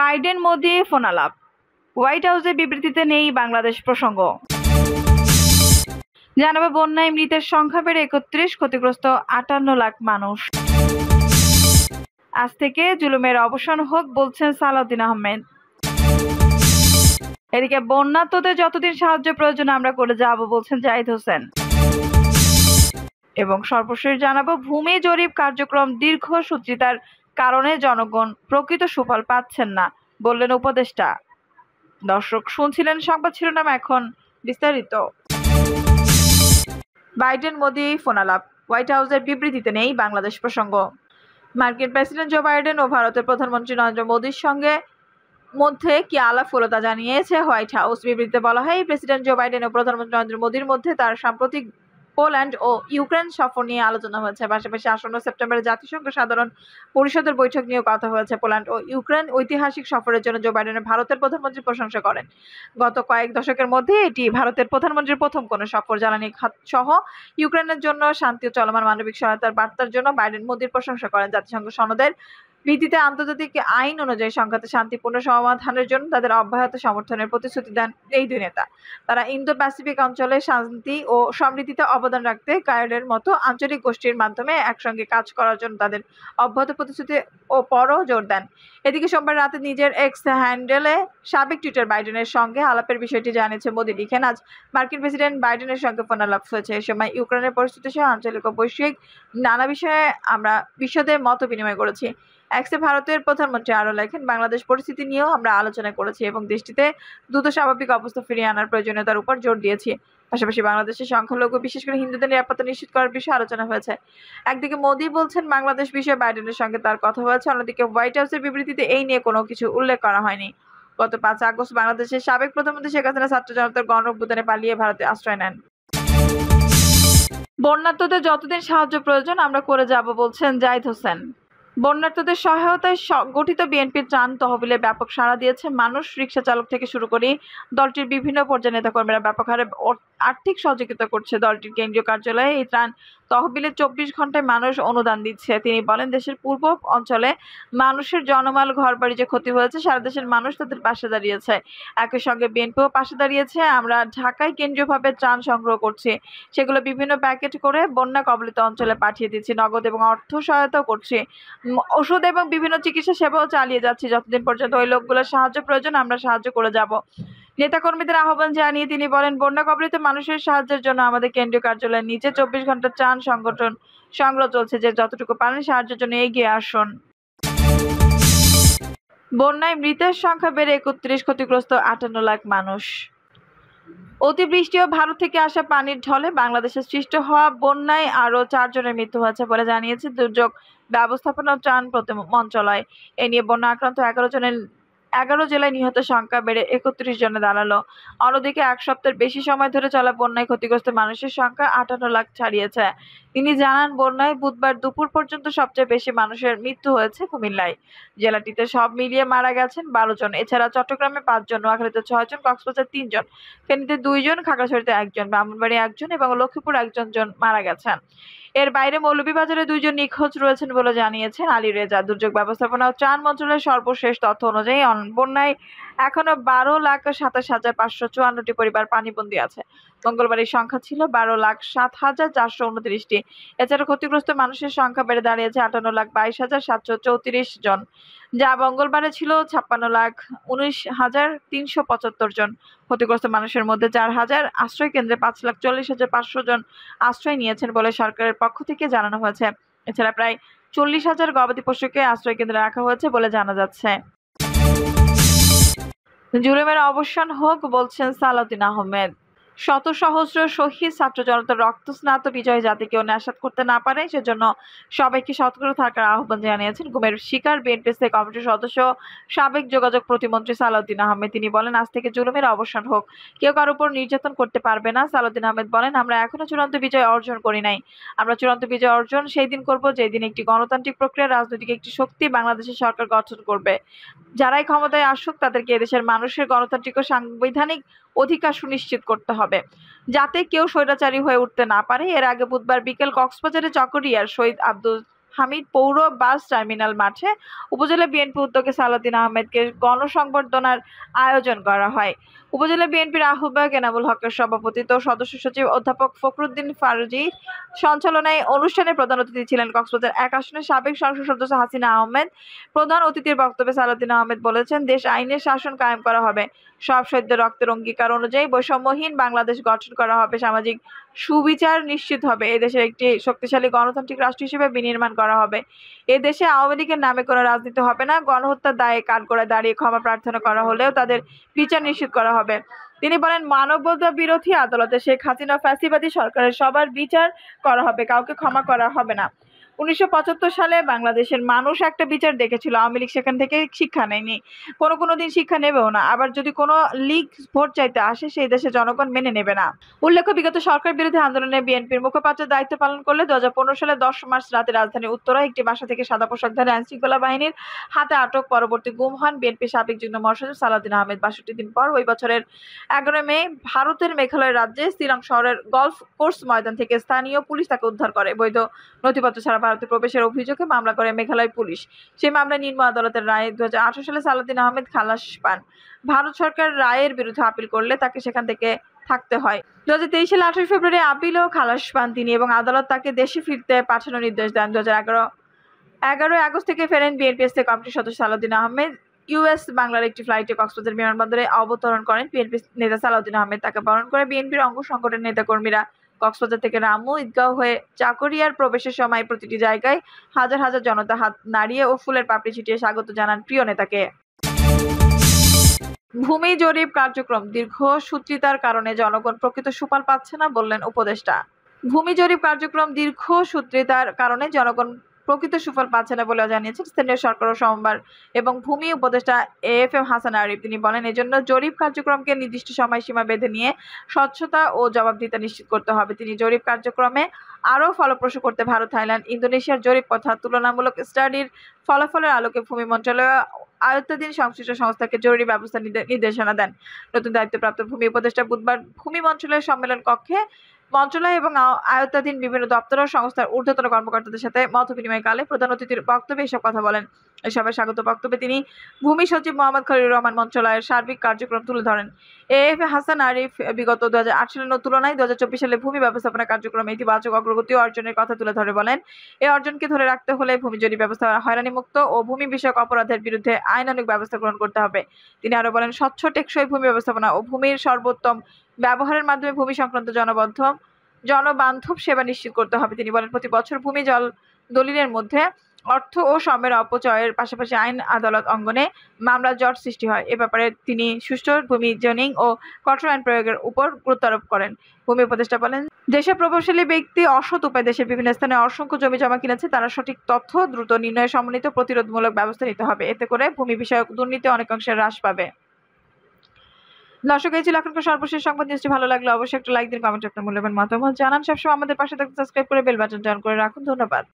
Biden Modi ফোনালাপ white হাউসের বিবৃতিতে নেই বাংলাদেশ প্রসঙ্গ জানাবে বন্যায় মৃতের সংখ্যা বেড়ে একত্রিশ ক্ষতিগ্রস্ত আটান্ন লাখ মানুষ আজ থেকে জুলুমের অবসান হোক বলছেন সালাউদ্দিন আহমেদ এদিকে বন্যাত্মদের যতদিন সাহায্য প্রয়োজন আমরা করে যাব বলছেন জাহিদ হোসেন এবং সর্বশেষ জানাবো ভূমি জরিপ কার্যক্রম দীর্ঘ সূত্রিতার কারণে জনগণ প্রকৃত সুফল পাচ্ছেন না বললেন উপদেষ্টা দর্শক শুনছিলেন সংবাদ শিরোনাম এখন বিস্তারিত বাইডেন মোদি ফোনালাপ হোয়াইট হাউসের বিবৃতিতে নেই বাংলাদেশ প্রসঙ্গ মার্কিন প্রেসিডেন্ট জো বাইডেন ও ভারতের প্রধানমন্ত্রী নরেন্দ্র মোদীর সঙ্গে মধ্যে কি আলাপ জানিয়েছে হোয়াইট হাউস বিবৃতিতে বলা হয় প্রেসিডেন্ট জো বাইডেন ও প্রধানমন্ত্রী নরেন্দ্র মোদীর মধ্যে তার সাম্প্রতিক পোল্যান্ড ও ইউক্রেন সফর নিয়ে আলোচনা হয়েছে পাশাপাশি আসন্ন সেপ্টেম্বরে জাতিসংঘ সাধারণ পরিষদের বৈঠক নিয়েও কথা হয়েছে পোল্যান্ড ও ইউক্রেন ঐতিহাসিক সফরের জন্য জো বাইডেনের ভারতের প্রধানমন্ত্রীর প্রশংসা করেন গত কয়েক দশকের মধ্যে এটি ভারতের প্রধানমন্ত্রীর প্রথম কোনো সফর জ্বালানি খাত সহ ইউক্রেনের জন্য শান্তি ও চলমান মানবিক সহায়তার বার্তার জন্য বাইডেন মোদীর প্রশংসা করেন জাতিসংঘ সনদের ভিত্তিতে আন্তর্জাতিক আইন অনুযায়ী সংঘাতে শান্তিপূর্ণ সমাধানের জন্য তাদের অব্যাহত সমর্থনের প্রতিশ্রুতি দেন এই দুই নেতা তারা ইন্দো প্যাসিফিক অঞ্চলে শান্তি ও সমৃদ্ধিতে অবদান রাখতে কায়রের মতো আঞ্চলিক গোষ্ঠীর মাধ্যমে একসঙ্গে কাজ করার জন্য তাদের অব্যাহত প্রতিশ্রুতি ও পরও জোর দেন এদিকে সোমবার রাতে নিজের এক্স হ্যান্ডেলে সাবেক টুইটার বাইডেনের সঙ্গে আলাপের বিষয়টি জানিয়েছে মোদী লিখেন আজ মার্কিন প্রেসিডেন্ট বাইডেনের সঙ্গে আলাপ হয়েছে এ সময় ইউক্রেনের পরিস্থিতি সহ আঞ্চলিক ও বৈশ্বিক নানা বিষয়ে আমরা বিশদে মত বিনিময় করেছি একসে ভারতের প্রধানমন্ত্রী আরও লেখেন বাংলাদেশ পরিস্থিতি নিয়েও আমরা আলোচনা করেছি এবং দেশটিতে দ্রুত স্বাভাবিক অবস্থা ফিরিয়ে আনার প্রয়োজনীয়তার উপর জোর দিয়েছি পাশাপাশি বাংলাদেশের সংখ্যালঘু বিশেষ করে হিন্দুদের নিরাপত্তা নিশ্চিত করার বিষয়ে আলোচনা হয়েছে একদিকে মোদি বলছেন বাংলাদেশ বিষয়ে বাইডেনের সঙ্গে তার কথা হয়েছে অন্যদিকে হোয়াইট হাউসের বিবৃতিতে এই নিয়ে কোনো কিছু উল্লেখ করা হয়নি গত পাঁচ আগস্ট বাংলাদেশের সাবেক প্রধানমন্ত্রী শেখ হাসিনা ছাত্র জনতার গণ অভ্যুদানে পালিয়ে ভারতে আশ্রয় নেন বন্যার্থদের যতদিন সাহায্য প্রয়োজন আমরা করে যাব বলছেন জাহিদ হোসেন বন্যার্থদের সহায়তায় গঠিত বিএনপির ত্রাণ তহবিলে ব্যাপক সাড়া দিয়েছে মানুষ রিক্সা চালক থেকে শুরু করে দলটির বিভিন্ন পর্যায়ে নেতাকর্মীরা ব্যাপক হারে আর্থিক সহযোগিতা করছে দলটির কেন্দ্রীয় কার্যালয়ে এই ত্রাণ তহবিলে চব্বিশ ঘন্টায় মানুষ অনুদান দিচ্ছে তিনি বলেন দেশের পূর্ব অঞ্চলে মানুষের জনমাল ঘরবাড়ি যে ক্ষতি হয়েছে সারা দেশের মানুষ তাদের পাশে দাঁড়িয়েছে একই সঙ্গে বিএনপিও পাশে দাঁড়িয়েছে আমরা ঢাকায় কেন্দ্রীয়ভাবে ত্রাণ সংগ্রহ করছি সেগুলো বিভিন্ন প্যাকেট করে বন্যা কবলিত অঞ্চলে পাঠিয়ে দিচ্ছি নগদ এবং অর্থ সহায়তাও করছি ওষুধ এবং বিভিন্ন চিকিৎসা সেবাও চালিয়ে যাচ্ছি যতদিন পর্যন্ত ওই লোকগুলোর সাহায্য প্রয়োজন আমরা সাহায্য করে যাব নেতাকর্মীদের আহ্বান জানিয়ে তিনি বলেন বন্যা কবলিত মানুষের সাহায্যের জন্য আমাদের কেন্দ্রীয় কার্যালয়ের নিচে চব্বিশ ঘন্টা চান সংগঠন সংগ্রহ চলছে যে যতটুকু পারেন সাহায্যের জন্য এগিয়ে আসুন বন্যায় মৃতের সংখ্যা বেড়ে একত্রিশ ক্ষতিগ্রস্ত আটান্ন লাখ মানুষ অতিবৃষ্টি ও ভারত থেকে আসা পানির ঢলে বাংলাদেশে সৃষ্ট হওয়া বন্যায় আরও চারজনের মৃত্যু হয়েছে বলে জানিয়েছে দুর্যোগ ব্যবস্থাপনা ত্রাণ মন্ত্রণালয় এ নিয়ে বন্যা আক্রান্ত এগারো জনের এগারো জেলায় নিহত সংখ্যা বেড়ে একত্রিশ জনে দাঁড়ালো অন্যদিকে এক সপ্তাহের বেশি সময় ধরে চলা বন্যায় ক্ষতিগ্রস্ত মানুষের সংখ্যা আটান্ন লাখ ছাড়িয়েছে তিনি জানান বন্যায় বুধবার দুপুর পর্যন্ত সবচেয়ে বেশি মানুষের মৃত্যু হয়েছে কুমিল্লায় জেলাটিতে সব মিলিয়ে মারা গেছেন বারো জন এছাড়া চট্টগ্রামে পাঁচজন নোয়াখালীতে ছয়জন কক্সবাজার তিনজন ফেনীতে দুইজন খাগড়াছড়িতে একজন ব্রাহ্মণবাড়ি একজন এবং লক্ষ্মীপুর একজন জন মারা গেছেন এর বাইরে মৌলভীবাজারে দুইজন নিখোঁজ রয়েছেন বলে জানিয়েছেন আলী রেজা দুর্যোগ ব্যবস্থাপনা ও ত্রাণ মন্ত্রণালয়ের সর্বশেষ তথ্য অনুযায়ী বন্যায় এখনো বারো লাখ সাতাশ হাজার পাঁচশো চুয়ান্নটি পরিবার পানিবন্দী আছে মঙ্গলবারের সংখ্যা ছিল বারো লাখ সাত হাজার চারশো উনত্রিশটি এছাড়া ক্ষতিগ্রস্ত মানুষের সংখ্যা বেড়ে দাঁড়িয়েছে আটান্ন লাখ বাইশ হাজার সাতশো চৌত্রিশ জন যা মঙ্গলবারে ছিল ছাপ্পান্ন লাখ উনিশ হাজার তিনশো পঁচাত্তর জন ক্ষতিগ্রস্ত মানুষের মধ্যে চার হাজার আশ্রয় কেন্দ্রে পাঁচ লাখ চল্লিশ হাজার পাঁচশো জন আশ্রয় নিয়েছেন বলে সরকারের পক্ষ থেকে জানানো হয়েছে এছাড়া প্রায় চল্লিশ হাজার গবাদি পশুকে আশ্রয় কেন্দ্রে রাখা হয়েছে বলে জানা যাচ্ছে জুলুমের অবসান হোক বলছেন সালাউদ্দিন আহমেদ শত সহস্র শহীদ ছাত্র জনতার রক্তস্নাত বিজয় যাতে কেউ নেশাত করতে না পারে সেজন্য সবাইকে সতর্ক থাকার আহ্বান জানিয়েছেন গুমের শিকার বিএনপি স্থায়ী কমিটির সদস্য সাবেক যোগাযোগ প্রতিমন্ত্রী সালাউদ্দিন আহমেদ তিনি বলেন আজ থেকে জুলুমের অবসান হোক কেউ কারোর উপর নির্যাতন করতে পারবে না সালাউদ্দিন আহমেদ বলেন আমরা এখনো চূড়ান্ত বিজয় অর্জন করি নাই আমরা চূড়ান্ত বিজয় অর্জন সেই দিন করব যেদিন একটি গণতান্ত্রিক প্রক্রিয়া রাজনৈতিক একটি শক্তি বাংলাদেশের সরকার গঠন করবে যারাই ক্ষমতায় আসুক তাদেরকে এদেশের মানুষের গণতান্ত্রিক ও সাংবিধানিক অধিকার সুনিশ্চিত করতে হবে হবে যাতে কেউ স্বৈরাচারী হয়ে উঠতে না পারে এর আগে বুধবার বিকেল কক্সবাজারে চকরিয়ার শহীদ আব্দুল হামিদ পৌর বাস টার্মিনাল মাঠে উপজেলা বিএনপি উদ্যোগে সালাদিন আহমেদকে গণসংবর্ধনার আয়োজন করা হয় উপজেলা বিএনপির আহ্বায়ক এনামুল হকের সভাপতিত্ব সদস্য সচিব অধ্যাপক ফখরুদ্দিন ফারুজি সঞ্চালনায় অনুষ্ঠানে প্রধান অতিথি ছিলেন কক্সবাজার এক আসনের সাবেক সংসদ সদস্য হাসিনা আহমেদ প্রধান অতিথির বক্তব্যে সালাউদ্দিন আহমেদ বলেছেন দেশ আইনের শাসন কায়েম করা হবে সব সদ্য রক্তের অঙ্গীকার অনুযায়ী বৈষম্যহীন বাংলাদেশ গঠন করা হবে সামাজিক সুবিচার নিশ্চিত হবে এদেশের একটি শক্তিশালী গণতান্ত্রিক রাষ্ট্র হিসেবে বিনির্মাণ করা হবে এদেশে আওয়ামী লীগের নামে কোনো রাজনীতি হবে না গণহত্যার দায়ে কাঠগোড়ায় দাঁড়িয়ে ক্ষমা প্রার্থনা করা হলেও তাদের বিচার নিশ্চিত করা হবে হবে তিনি বলেন মানবতা বিরোধী আদালতে শেখ হাসিনা ফ্যাসিবাদী সরকারের সবার বিচার করা হবে কাউকে ক্ষমা করা হবে না উনিশশো সালে বাংলাদেশের মানুষ একটা বিচার দেখেছিল আওয়ামী লীগ সেখান থেকে শিক্ষা নেয়নি কোনো কোনো দিন শিক্ষা নেবেও না আবার যদি কোনো লীগ ভোট চাইতে আসে সেই দেশে জনগণ মেনে নেবে না উল্লেখ্য বিগত সরকার বিরোধী আন্দোলনে বিএনপির মুখপাত্র দায়িত্ব পালন করলে দু সালে দশ মার্চ রাতে রাজধানীর উত্তরা একটি বাসা থেকে সাদা পোশাকধারী আইনশৃঙ্খলা বাহিনীর হাতে আটক পরবর্তী গুম হন বিএনপি সাবেক যুগ্ম মহাসচিব সালাদিন আহমেদ বাষট্টি দিন পর ওই বছরের এগারো মে ভারতের মেঘালয় রাজ্যে শিলং শহরের গলফ কোর্স ময়দান থেকে স্থানীয় পুলিশ তাকে উদ্ধার করে বৈধ নথিপত্র ছাড়া ভারতে প্রবেশের অভিযোগে মামলা করে মেঘালয় পুলিশ সেই মামলায় নিম্ন আদালতের রায়ে দু সালে সালাদিন আহমেদ খালাস পান ভারত সরকার রায়ের বিরুদ্ধে আপিল করলে তাকে সেখান থেকে থাকতে হয় দু হাজার তেইশ সালে আঠাশ ফেব্রুয়ারি আপিলও খালাস পান তিনি এবং আদালত তাকে দেশে ফিরতে পাঠানোর নির্দেশ দেন দু হাজার এগারোই আগস্ট থেকে ফেরেন বিএনপিএসসি কমিটির সদস্য সালাউদ্দিন আহমেদ ইউএস বাংলার একটি ফ্লাইটে কক্সবাজার বিমানবন্দরে অবতরণ করেন বিএনপি নেতা সালাউদ্দিন আহমেদ তাকে বরণ করে বিএনপির অঙ্গ সংগঠনের নেতাকর্মীরা কক্সবাজার থেকে রামু ঈদগাঁও হয়ে চাকরিয়ার প্রবেশের সময় প্রতিটি জায়গায় হাজার হাজার জনতা হাত নাড়িয়ে ও ফুলের পাপড়ি ছিটিয়ে স্বাগত জানান প্রিয় নেতাকে ভূমি জরিপ কার্যক্রম দীর্ঘ সূত্রিতার কারণে জনগণ প্রকৃত সুফল পাচ্ছে না বললেন উপদেষ্টা ভূমি জরিপ কার্যক্রম দীর্ঘ সূত্রিতার কারণে জনগণ প্রকৃত সুফল পাচ্ছে না বলে জানিয়েছেন স্থানীয় সরকার ও এবং ভূমি উপদেষ্টা A F M Hasan Arif তিনি বলেন এজন্য জরিপ কার্যক্রমকে নির্দিষ্ট সময়সীমা বেঁধে নিয়ে স্বচ্ছতা ও জবাবদিহিতা নিশ্চিত করতে হবে তিনি জরিপ কার্যক্রমে আরও ফলপ্রসূ করতে ভারত থাইল্যান্ড ইন্দোনেশিয়ার জরিপ কথা তুলনামূলক স্টাডির ফলাফলের আলোকে ভূমি মন্ত্রণালয় আয়ত্তাধীন সংশ্লিষ্ট সংস্থাকে জরুরি ব্যবস্থা নির্দেশনা দেন নতুন দায়িত্বপ্রাপ্ত ভূমি উপদেষ্টা বুধবার ভূমি মন্ত্রণালয়ের সম্মেলন কক্ষে মন্ত্রণালয় এবং আয়ত্তাধীন বিভিন্ন দপ্তর ও সংস্থার ঊর্ধ্বতন কর্মকর্তাদের সাথে মত বিনিময়কালে প্রধান অতিথির বক্তব্যে এসব কথা বলেন এসবের স্বাগত বক্তব্যে তিনি ভূমি সচিব মোহাম্মদ খলির রহমান মন্ত্রণালয়ের সার্বিক কার্যক্রম তুলে ধরেন এ এফ হাসান আরিফ বিগত দু হাজার আট সালের তুলনায় দু হাজার চব্বিশ সালে ভূমি ব্যবস্থাপনা কার্যক্রমে ইতিবাচক অগ্রগতি অর্জনের কথা তুলে ধরে বলেন এ অর্জনকে ধরে রাখতে হলে ভূমি জরি ব্যবস্থা হয়রানি মুক্ত ও ভূমি বিষয়ক অপরাধের বিরুদ্ধে আইনানুক ব্যবস্থা গ্রহণ করতে হবে তিনি আরো বলেন স্বচ্ছ টেকসই ভূমি ব্যবস্থাপনা ও ভূমির সর্বোত্তম ব্যবহারের মাধ্যমে ভূমি সংক্রান্ত জনবদ্ধ জনবান্ধব সেবা নিশ্চিত করতে হবে তিনি বলেন প্রতি বছর ভূমি জল দলিলের মধ্যে অর্থ ও শ্রমের অপচয়ের পাশাপাশি আইন আদালত অঙ্গনে মামলা জট সৃষ্টি হয় এ ব্যাপারে তিনি সুষ্ঠু ভূমি জোনিং ও কঠোর আইন প্রয়োগের উপর গুরুত্ব আরোপ করেন ভূমি উপদেষ্টা বলেন দেশের প্রভাবশালী ব্যক্তি অসৎ উপায় দেশের বিভিন্ন স্থানে অসংখ্য জমি জমা কিনেছে তারা সঠিক তথ্য দ্রুত নির্ণয়ে সমন্বিত প্রতিরোধমূলক ব্যবস্থা নিতে হবে এতে করে ভূমি বিষয়ক দুর্নীতি অনেকাংশে হ্রাস পাবে দর্শক এই ছিল এখনকার সর্বশেষ সংবাদ নিউজটি ভালো লাগলে অবশ্যই একটা লাইক দিন কমেন্ট আপনার মূল্যবান মতামত জানান সবসময় আমাদের পাশে থাকতে সাবস্ক্রাইব করে বেল বাটন ডাউন করে রাখুন ধন্যবাদ